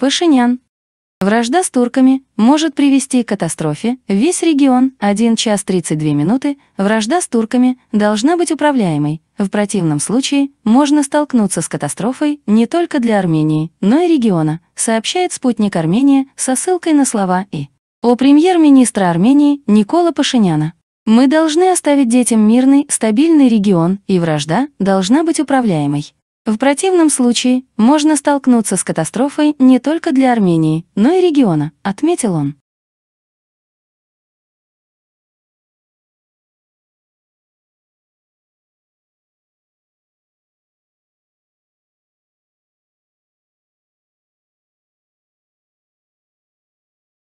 Пашинян. Вражда с турками может привести к катастрофе. Весь регион 1 час 32 минуты. Вражда с турками должна быть управляемой. В противном случае можно столкнуться с катастрофой не только для Армении, но и региона, сообщает спутник Армения со ссылкой на слова и о премьер-министра Армении Никола Пашиняна. Мы должны оставить детям мирный, стабильный регион, и вражда должна быть управляемой. В противном случае можно столкнуться с катастрофой не только для Армении, но и региона, отметил он.